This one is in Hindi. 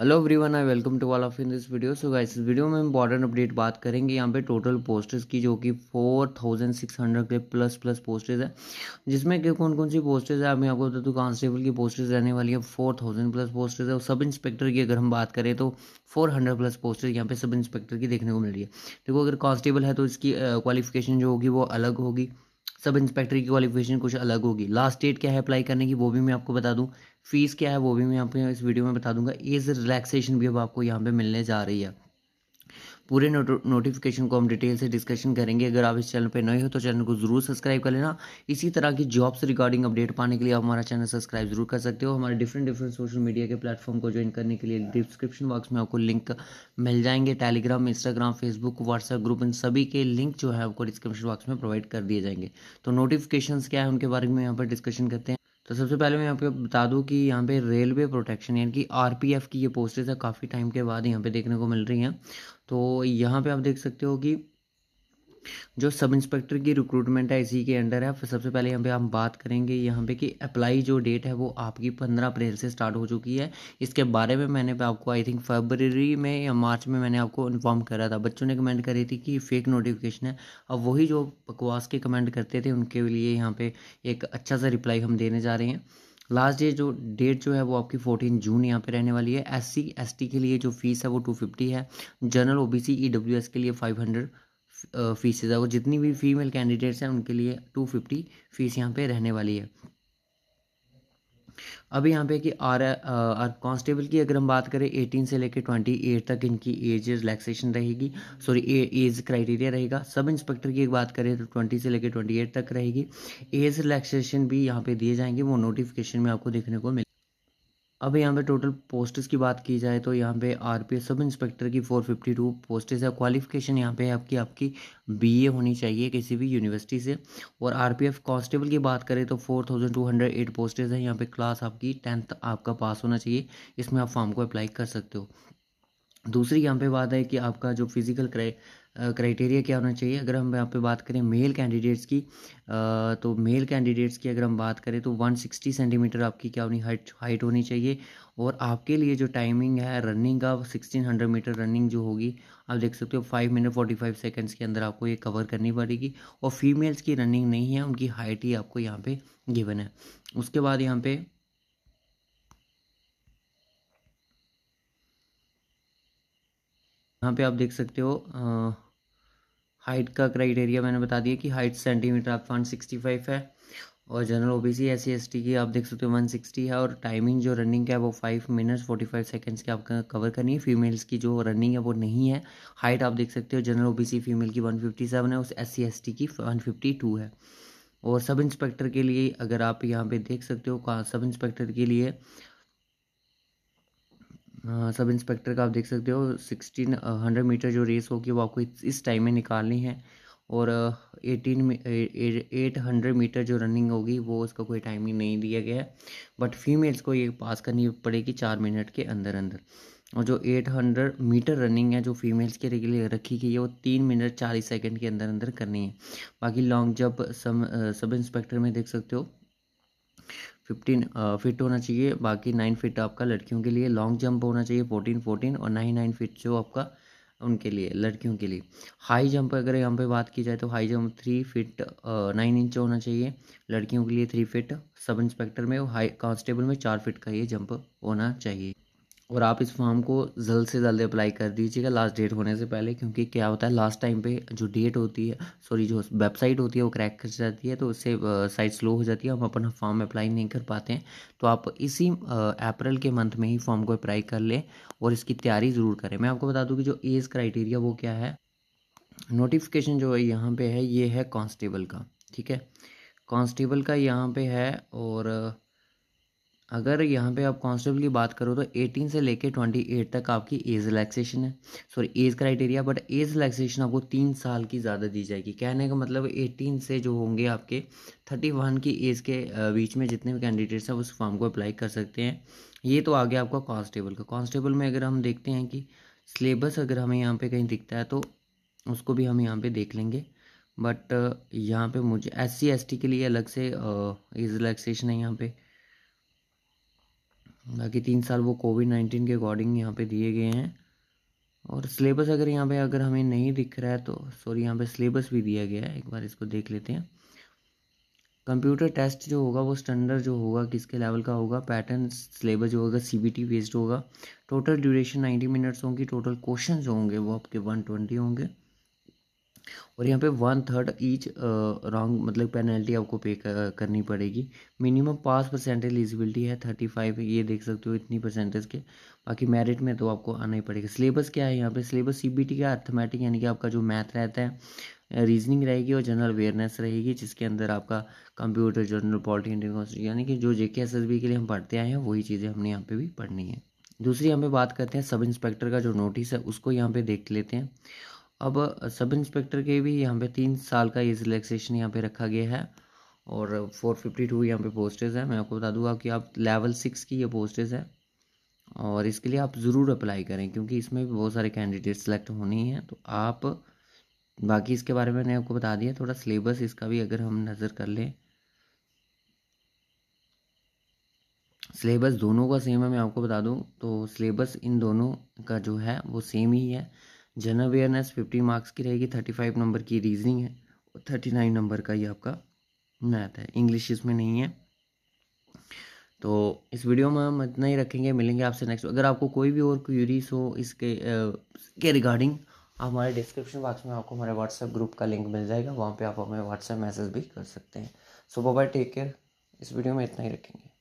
hello everyone I welcome to all of in this video so guys इस वीडियो में इंपॉर्टेंट अपडेट बात करेंगे यहाँ पे टोटल पोस्टर्स की जो कि फोर थाउजेंड सिक्स हंड्रेड के प्लस प्लस पोस्टर्स है जिसमें कि कौन कौन सी पोस्टर्स है अभी आपको बता दूँ कांस्टेबल की पोस्टर्स रहने वाली है थाउजेंड प्लस पोस्टर्स है और सब इंस्पेक्टर की अगर हम बात करें तो फोर हंड्रेड प्लस पोस्टर्स यहाँ पे सब इंस्पेक्टर की देखने को मिल रही है देखो अगर कांस्टेबल है तो इसकी क्वालिफिकेशन जो होगी वो अलग होगी सब इंस्पेक्टर की क्वालिफिकेशन कुछ अलग होगी लास्ट डेट क्या है अप्लाई करने की वो भी मैं आपको बता दूँ फीस क्या है वो भी मैं आपको इस वीडियो में बता दूंगा एज रिलैक्सेशन भी अब आपको यहाँ पे मिलने जा रही है पूरे नोटिफिकेशन को हम डिटेल से डिस्कशन करेंगे अगर आप इस चैनल पर नए हो तो चैनल को ज़रूर सब्सक्राइब कर लेना इसी तरह की जॉब्स रिगार्डिंग अपडेट पाने के लिए आप हमारा चैनल सब्सक्राइब जरूर कर सकते हो हमारे डिफरेंट डिफरेंट सोशल मीडिया के प्लेटफॉर्म को ज्वाइन करने के लिए डिस्क्रिप्शन बॉक्स में आपको लिंक मिल जाएंगे Telegram Instagram Facebook WhatsApp group इन सभी के लिंक जो है आपको डिस्क्रिप्शन बॉक्स में प्रोवाइड कर दिए जाएंगे तो नोटिफिकेशन क्या है उनके बारे में यहाँ पर डिस्कशन करते हैं तो सबसे पहले मैं आपको बता दूं कि यहाँ पे रेलवे प्रोटेक्शन यानी कि आरपीएफ की ये पोस्टेज है काफ़ी टाइम के बाद यहाँ पे देखने को मिल रही हैं तो यहाँ पे आप देख सकते हो कि जो सब इंस्पेक्टर की रिक्रूटमेंट है इसी के अंडर है सबसे पहले यहाँ पे हम बात करेंगे यहाँ पे कि अप्लाई जो डेट है वो आपकी पंद्रह अप्रैल से स्टार्ट हो चुकी है इसके बारे में मैंने आपको आई थिंक फरवरी में या मार्च में मैंने आपको इन्फॉर्म करा था बच्चों ने कमेंट करी थी कि फेक नोटिफिकेशन है अब वही जो बकवास के कमेंट करते थे उनके लिए यहाँ पे एक अच्छा सा रिप्लाई हम देने जा रहे हैं लास्ट डे जो डेट जो है वो आपकी फोर्टीन जून यहाँ पे रहने वाली है एस सी एस टी के लिए जो फीस है वो टू फिफ्टी है general O B C E W S के लिए फाइव हंड्रेड फ़ीसेज है वो जितनी भी फीमेल कैंडिडेट्स हैं उनके लिए टू फिफ्टी फीस यहाँ पे रहने वाली है अब यहाँ पे कि आर आर कांस्टेबल की अगर हम बात करें एटीन से लेकर ट्वेंटी एट तक इनकी एज रिलैक्सेशन रहेगी सॉरी एज क्राइटेरिया रहेगा सब इंस्पेक्टर की बात करें तो ट्वेंटी से लेकर ट्वेंटी एट तक रहेगी एज रिलैक्सेशन भी यहाँ पे दिए जाएंगे वो नोटिफिकेशन में आपको देखने को मिल अब यहाँ पे टोटल पोस्टेस की बात की जाए तो यहाँ पे आरपीएफ सब इंस्पेक्टर की फोर फिफ्टी टू पोस्टेज है क्वालिफिकेशन यहाँ पे आपकी आपकी बीए होनी चाहिए किसी भी यूनिवर्सिटी से और आरपीएफ कांस्टेबल की बात करें तो four thousand two hundred eight postage है यहाँ पे क्लास आपकी टेंथ आपका पास होना चाहिए इसमें आप फॉर्म को अप्लाई कर सकते हो दूसरी यहाँ पे बात है कि आपका जो फिजिकल क्राइ क्राइटेरिया क्या होना चाहिए अगर हम यहाँ पे बात करें मेल कैंडिडेट्स की तो मेल कैंडिडेट्स की अगर हम बात करें तो 160 सेंटीमीटर आपकी क्या होनी हाइट हाइट होनी चाहिए और आपके लिए जो टाइमिंग है रनिंग का 1600 मीटर रनिंग जो होगी आप देख सकते हो five minute forty five seconds के अंदर आपको ये कवर करनी पड़ेगी और फीमेल्स की रनिंग नहीं है उनकी हाइट ही आपको यहाँ पे गिवन है उसके बाद यहाँ पे यहाँ पे आप देख सकते हो हाइट का क्राइटेरिया मैंने बता दिया कि हाइट सेंटीमीटर आप वन सिक्सटी फाइव है और general O B C S C S T की आप देख सकते हो वन सिक्सटी है और टाइमिंग जो रनिंग का है वो five minutes forty five seconds की आपका कवर करनी है फीमेल्स की जो रनिंग है वो नहीं है हाइट आप देख सकते हो general O B C female की वन फिफ्टी सेवन है उस एस सी एस टी की वन फिफ्टी टू है और सब इंस्पेक्टर के लिए अगर आप यहाँ पे देख सकते हो सब इंस्पेक्टर के लिए सब इंस्पेक्टर का आप देख सकते हो सिक्सटीन हंड्रेड मीटर जो रेस होगी वो आपको इस टाइम में निकालनी है और एटीन एट हंड्रेड मीटर जो रनिंग होगी वो उसका कोई टाइमिंग नहीं दिया गया है बट फीमेल्स को ये पास करनी पड़ेगी चार मिनट के अंदर अंदर और जो एट हंड्रेड मीटर रनिंग है जो फीमेल्स के लिए रखी गई है वो तीन मिनट चालीस सेकंड के अंदर अंदर करनी है बाकी लॉन्ग जंप सब सब इंस्पेक्टर में देख सकते हो फिफ्टीन फिट होना चाहिए बाकी नाइन फिट आपका लड़कियों के लिए लॉन्ग जंप होना चाहिए फोर्टीन फोर्टीन और नाइन नाइन फिट जो आपका उनके लिए लड़कियों के लिए हाई जंप अगर यहाँ पे बात की जाए तो high jump three feet nine inch होना चाहिए लड़कियों के लिए थ्री फिट सब इंस्पेक्टर में और हाई कांस्टेबल में चार फिट का ये जंप होना चाहिए और आप इस फॉर्म को जल्द से जल्द अप्लाई कर दीजिएगा लास्ट डेट होने से पहले क्योंकि क्या होता है लास्ट टाइम पे जो डेट होती है सॉरी जो वेबसाइट होती है वो क्रैक कर जाती है तो उससे साइट स्लो हो जाती है हम अपना फॉर्म अप्लाई नहीं कर पाते हैं तो आप इसी अप्रैल के मंथ में ही फॉर्म को अप्लाई कर लें और इसकी तैयारी ज़रूर करें मैं आपको बता दूँ कि जो एज क्राइटेरिया वो क्या है नोटिफिकेशन जो है यहाँ पर है ये है कॉन्स्टेबल का ठीक है कॉन्स्टेबल का यहाँ पर है और अगर यहाँ पे आप कॉन्स्टेबल की बात करो तो 18 से लेके 28 तक आपकी एज रिलैक्सेशन है sorry age criteria but age relaxation आपको तीन साल की ज़्यादा दी जाएगी कहने का मतलब 18 से जो होंगे आपके 31 की एज के बीच में जितने भी कैंडिडेट्स हैं उस फॉर्म को अप्लाई कर सकते हैं ये तो आ गया आपका कॉन्स्टेबल का कॉन्स्टेबल में अगर हम देखते हैं कि सिलेबस अगर हमें यहाँ पर कहीं दिखता है तो उसको भी हम यहाँ पर देख लेंगे बट यहाँ पर मुझे एस सी के लिए अलग से एज रिलैक्सेशन है यहाँ पर बाकी तीन साल वो कोविड नाइन्टीन के अकॉर्डिंग यहाँ पे दिए गए हैं और सिलेबस अगर यहाँ पे अगर हमें नहीं दिख रहा है तो सॉरी यहाँ पे सिलेबस भी दिया गया है एक बार इसको देख लेते हैं कंप्यूटर टेस्ट जो होगा वो स्टैंडर्ड जो होगा किसके लेवल का होगा पैटर्न सिलेबस जो होगा सी बी टी बेस्ड होगा टोटल ड्यूरेशन नाइन्टी मिनट्स होंगी टोटल क्वेश्चन जो होंगे वो आपके वन ट्वेंटी होंगे और यहाँ पे वन थर्ड ईच रॉन्ग मतलब पेनल्टी आपको पे करनी पड़ेगी मिनिमम पाँच परसेंट एलिजिबिलिटी है थर्टी फाइव ये देख सकते हो इतनी परसेंटेज के बाकी मेरिट में तो आपको आना ही पड़ेगा सिलेबस क्या है यहाँ पे सिलेबस सी बी टी का अर्थमेटिक यानी कि आपका जो मैथ रहता है रीजनिंग uh, रहेगी और जनरल अवेयरनेस रहेगी जिसके अंदर आपका कंप्यूटर जनरल पॉलिटी इंडियन यानी कि जो जे के एस एस बी के लिए हम पढ़ते आए हैं वही चीज़ें हमने यहाँ पे भी पढ़नी है दूसरी यहाँ पे बात करते हैं सब इंस्पेक्टर का जो नोटिस है उसको यहाँ पे देख लेते हैं अब सब इंस्पेक्टर के भी यहाँ पे तीन साल का एज रिलैक्सेशन यहाँ पे रखा गया है और फोर फिफ्टी टू यहाँ पे पोस्टेज है मैं आपको बता दूँगा कि आप लेवल सिक्स की ये पोस्टेज है और इसके लिए आप ज़रूर अप्लाई करें क्योंकि इसमें भी बहुत सारे कैंडिडेट सेलेक्ट होने ही हैं तो आप बाकी इसके बारे में मैंने आपको बता दिया थोड़ा सिलेबस इसका भी अगर हम नज़र कर लें सिलेबस दोनों का सेम है मैं आपको बता दूं तो सिलेबस इन दोनों का जो है वो सेम ही है जनरल अवेयरनेस फिफ्टी मार्क्स की रहेगी थर्टी फाइव नंबर की रीजनिंग है और थर्टी नाइन नंबर का ही आपका मैथ है इंग्लिश इसमें नहीं है तो इस वीडियो में हम इतना ही रखेंगे मिलेंगे आपसे नेक्स्ट अगर आपको कोई भी और क्यूरीज हो इसके के रिगार्डिंग हमारे डिस्क्रिप्शन बॉक्स में आपको हमारे व्हाट्सएप ग्रुप का लिंक मिल जाएगा वहाँ पे आप हमें व्हाट्सएप मैसेज भी कर सकते हैं सो बाय टेक केयर इस वीडियो में इतना ही रखेंगे